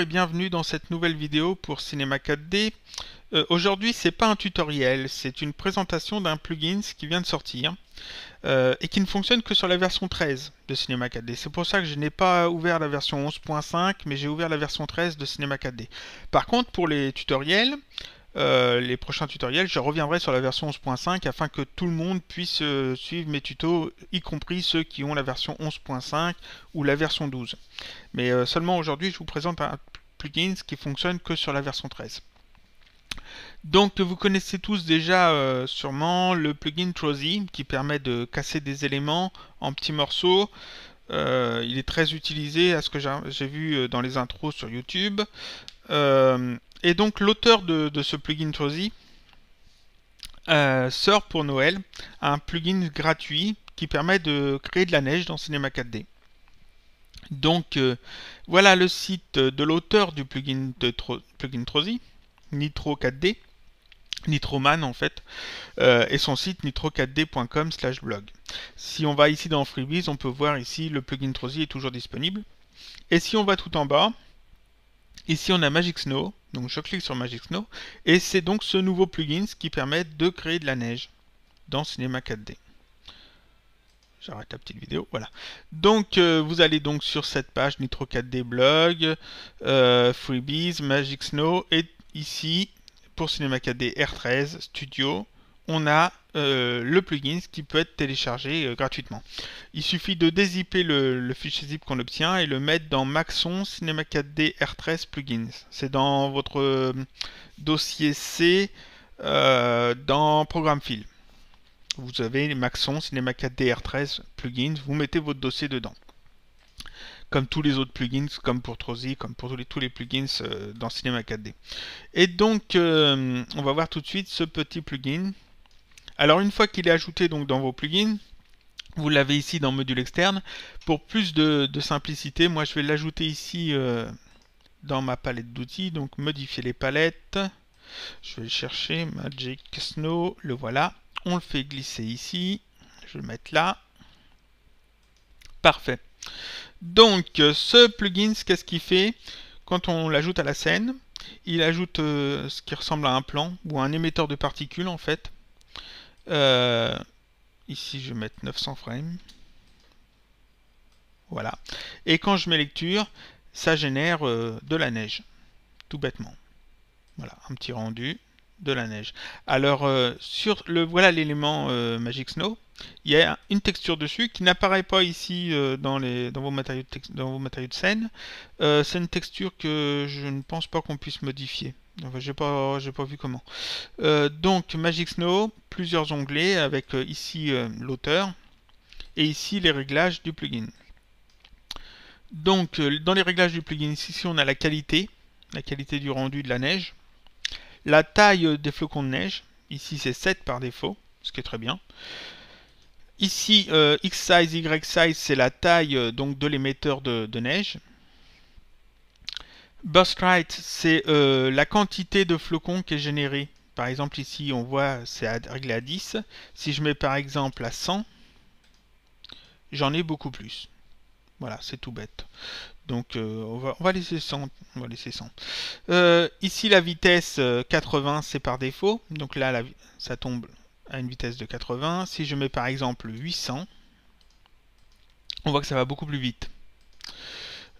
et bienvenue dans cette nouvelle vidéo pour Cinema 4D. Euh, Aujourd'hui c'est pas un tutoriel, c'est une présentation d'un plugin qui vient de sortir euh, et qui ne fonctionne que sur la version 13 de Cinema 4D. C'est pour ça que je n'ai pas ouvert la version 11.5 mais j'ai ouvert la version 13 de Cinema 4D. Par contre pour les tutoriels, euh, les prochains tutoriels, je reviendrai sur la version 11.5 afin que tout le monde puisse euh, suivre mes tutos, y compris ceux qui ont la version 11.5 ou la version 12. Mais euh, seulement aujourd'hui, je vous présente un plugin qui fonctionne que sur la version 13. Donc vous connaissez tous déjà sûrement le plugin Trozy qui permet de casser des éléments en petits morceaux. il est très utilisé à ce que j'ai vu dans les intros sur YouTube et donc l'auteur de, ce plugin Trozy euh, sort pour Noël un plugin gratuit qui permet de créer de la neige dans Cinema 4D. Donc euh, voilà le site de l'auteur du plugin, de Trozy, Nitro 4D, Nitroman en fait, euh, et son site nitro4d.com slash blog. Si on va ici dans Freebies, on peut voir ici le plugin Trozy est toujours disponible. Et si on va tout en bas, Ici, on a Magic Snow, donc je clique sur Magic Snow, et c'est donc ce nouveau plugin qui permet de créer de la neige dans Cinema 4D. J'arrête la petite vidéo, voilà. Donc, euh, vous allez donc sur cette page Nitro 4D Blog, euh, Freebies, Magic Snow, et ici, pour Cinema 4D R13 Studio, on a euh, le plugin qui peut être téléchargé euh, gratuitement. Il suffit de dézipper le, fichier zip qu'on obtient et le mettre dans Maxon Cinema 4D R13 plugins. C'est dans votre euh, dossier C dans Programme Fil. Vous avez Maxon Cinema 4D R13 plugins, vous mettez votre dossier dedans. Comme tous les autres plugins, comme pour Trozy, comme pour tous les plugins dans Cinema 4D. Et donc, on va voir tout de suite ce petit plugin alors une fois qu'il est ajouté donc dans vos plugins, vous l'avez ici dans module externe. Pour plus de, simplicité, moi je vais l'ajouter ici euh, dans ma palette d'outils. Donc modifier les palettes. Je vais chercher, Magic Snow, le voilà. On le fait glisser ici. Je vais le mettre là. Parfait. Donc euh, ce plugin, qu'est-ce qu'il fait Quand on l'ajoute à la scène, il ajoute euh, ce qui ressemble à un plan ou à un émetteur de particules en fait. Euh, ici, je vais mettre 900 frames. Voilà. Et quand je mets lecture, ça génère euh, de la neige, tout bêtement. Voilà, un petit rendu de la neige. Alors, euh, sur le voilà l'élément Magic Snow, il y a une texture dessus qui n'apparaît pas ici dans, les, dans, vos matériaux dans vos matériaux de scène. C'est une texture que je ne pense pas qu'on puisse modifier. Ah bah, j'ai pas, pas vu comment. Euh, donc Magic Snow, plusieurs onglets avec euh, ici euh, l'auteur et ici les réglages du plugin. Donc dans les réglages du plugin, ici on a la qualité, la qualité du rendu de la neige, la taille des flocons de neige, ici c'est 7 par défaut, ce qui est très bien. Ici X size, Y size c'est la taille donc de l'émetteur de neige. Burst c'est euh, la quantité de flocons qui est générée. Par exemple, ici, on voit, c'est réglé à 10. Si je mets par exemple à 100, j'en ai beaucoup plus. Voilà, c'est tout bête. Donc, euh, on, va, laisser 100. va laisser euh, ici, la vitesse 80, c'est par défaut. Donc là, ça tombe à une vitesse de 80. Si je mets par exemple 800, on voit que ça va beaucoup plus vite.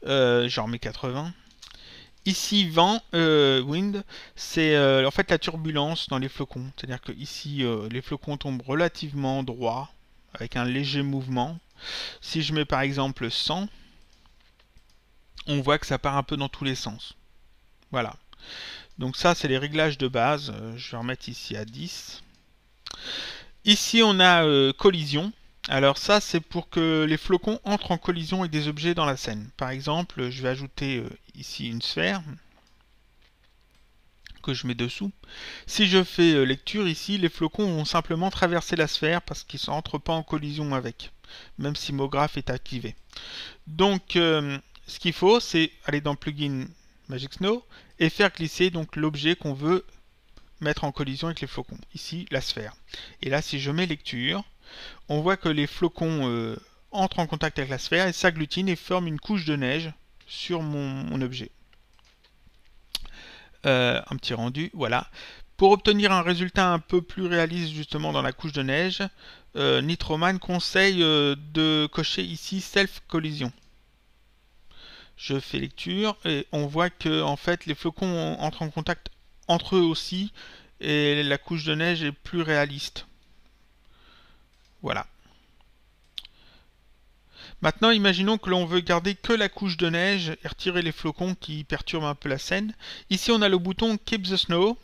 J'en mets 80. Ici, vent, euh, wind, c'est euh, en fait la turbulence dans les flocons. C'est-à-dire que ici, euh, les flocons tombent relativement droit, avec un léger mouvement. Si je mets par exemple 100, on voit que ça part un peu dans tous les sens. Voilà. Donc ça, c'est les réglages de base. Je vais remettre ici à 10. Ici, on a collision. Alors ça, c'est pour que les flocons entrent en collision avec des objets dans la scène. Par exemple, je vais ajouter euh, ici une sphère que je mets dessous. Si je fais euh, lecture ici, les flocons vont simplement traverser la sphère parce qu'ils n'entrent pas en collision avec, même si Mograph est activé. Donc, euh, ce qu'il faut, c'est aller dans Plugin Magic Snow et faire glisser donc l'objet qu'on veut mettre en collision avec les flocons. Ici, la sphère. Et là, si je mets lecture, on voit que les flocons euh, entrent en contact avec la sphère et s'agglutinent et forment une couche de neige sur mon, objet. Euh, un petit rendu, voilà. Pour obtenir un résultat un peu plus réaliste justement dans la couche de neige, euh, Nitroman conseille de cocher ici Self Collision. Je fais lecture et on voit que en fait les flocons entrent en contact entre eux aussi et la couche de neige est plus réaliste. Voilà. Maintenant, imaginons que l'on veut garder que la couche de neige et retirer les flocons qui perturbent un peu la scène. Ici, on a le bouton Keep the Snow.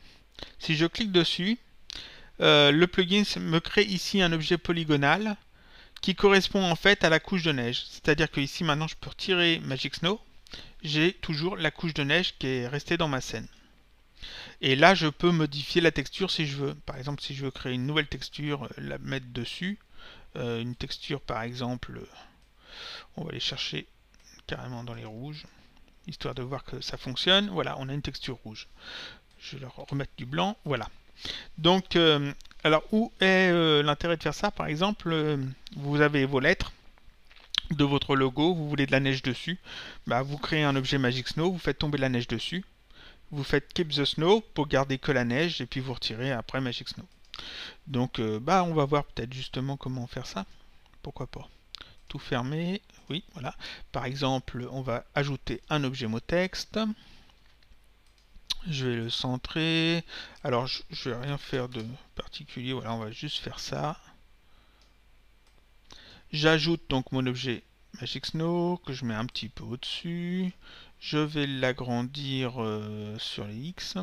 Si je clique dessus, euh, le plugin me crée ici un objet polygonal qui correspond en fait à la couche de neige. C'est-à-dire que ici, maintenant, je peux retirer Magic Snow. J'ai toujours la couche de neige qui est restée dans ma scène. Et là, je peux modifier la texture si je veux. Par exemple, si je veux créer une nouvelle texture, euh, la mettre dessus, euh, une texture par exemple, on va aller chercher carrément dans les rouges, histoire de voir que ça fonctionne. Voilà, on a une texture rouge. Je vais leur remettre du blanc, voilà. Donc, euh, alors où est euh, l'intérêt de faire ça Par exemple, vous avez vos lettres de votre logo, vous voulez de la neige dessus, bah, vous créez un objet Magic Snow, vous faites tomber de la neige dessus, vous faites Keep the Snow pour garder que la neige, et puis vous retirez après Magic Snow. Donc, euh, bah, on va voir peut-être justement comment faire ça. Pourquoi pas Tout fermer, oui, voilà. Par exemple, on va ajouter un objet mot texte. Je vais le centrer. Alors, je, vais rien faire de particulier. Voilà, on va juste faire ça. J'ajoute donc mon objet Magic Snow que je mets un petit peu au-dessus. Je vais l'agrandir euh, sur les X.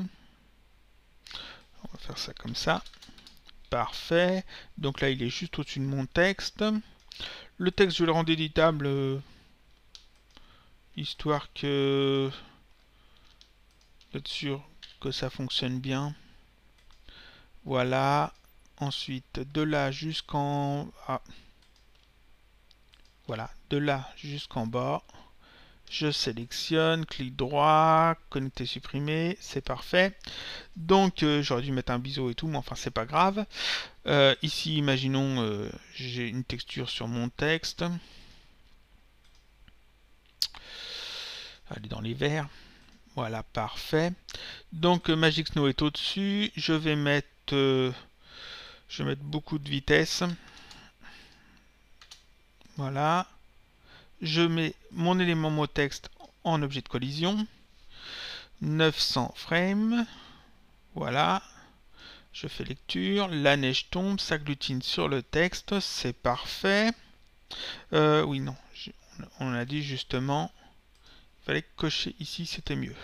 On va faire ça comme ça. Parfait. Donc là, il est juste au-dessus de mon texte. Le texte, je le rends éditable, euh, histoire que... d'être sûr que ça fonctionne bien. Voilà. Ensuite, de là jusqu'en... Ah, voilà, de là jusqu'en bas je sélectionne, clic droit, connecter supprimer, c'est parfait. Donc euh, j'aurais dû mettre un biseau et tout, mais enfin c'est pas grave. Euh, ici, imaginons, euh, j'ai une texture sur mon texte. Allez dans les verts. Voilà, parfait. Donc Magic Snow est au-dessus. Je vais mettre je vais mettre beaucoup de vitesse. Voilà je mets mon élément mot texte en objet de collision. 900 frames. Voilà. Je fais lecture. La neige tombe, s'agglutine sur le texte. C'est parfait. Euh, oui, non. On a dit justement, il fallait cocher ici, c'était mieux.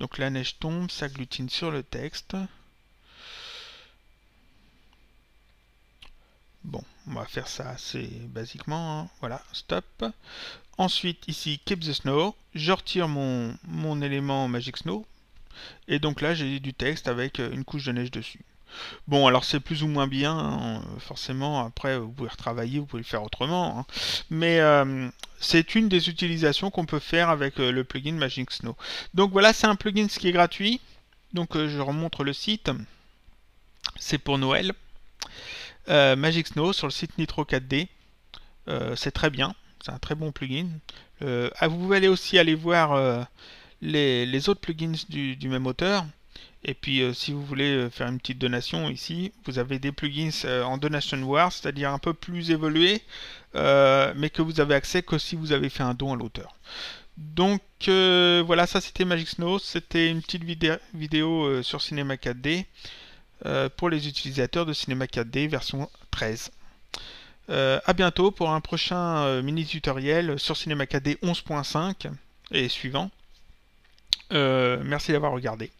Donc la neige tombe, s'agglutine sur le texte. Bon on va faire ça assez basiquement. Hein. Voilà, stop. Ensuite, ici, Keep the Snow. Je retire mon, mon élément Magic Snow. Et donc là, j'ai du texte avec euh, une couche de neige dessus. Bon, alors c'est plus ou moins bien, hein, euh, forcément, après, vous pouvez retravailler, vous pouvez le faire autrement. Hein. Mais euh, c'est une des utilisations qu'on peut faire avec le plugin Magic Snow. Donc voilà, c'est un plugin qui est gratuit. Donc je remontre le site. C'est pour Noël. Euh, Magic Snow sur le site Nitro 4D. Euh, c'est très bien, c'est un très bon plugin. Euh, ah, vous allez aussi aller voir les, autres plugins du, même auteur. Et puis si vous voulez faire une petite donation ici, vous avez des plugins en donation war, c'est-à-dire un peu plus évolué mais que vous avez accès que si vous avez fait un don à l'auteur. Donc voilà, ça c'était Magic Snow, c'était une petite vidéo sur Cinema 4D. Euh, pour les utilisateurs de Cinema 4D version 13. A euh, à bientôt pour un prochain euh, mini tutoriel sur Cinema 4D 11.5 et suivant. merci d'avoir regardé.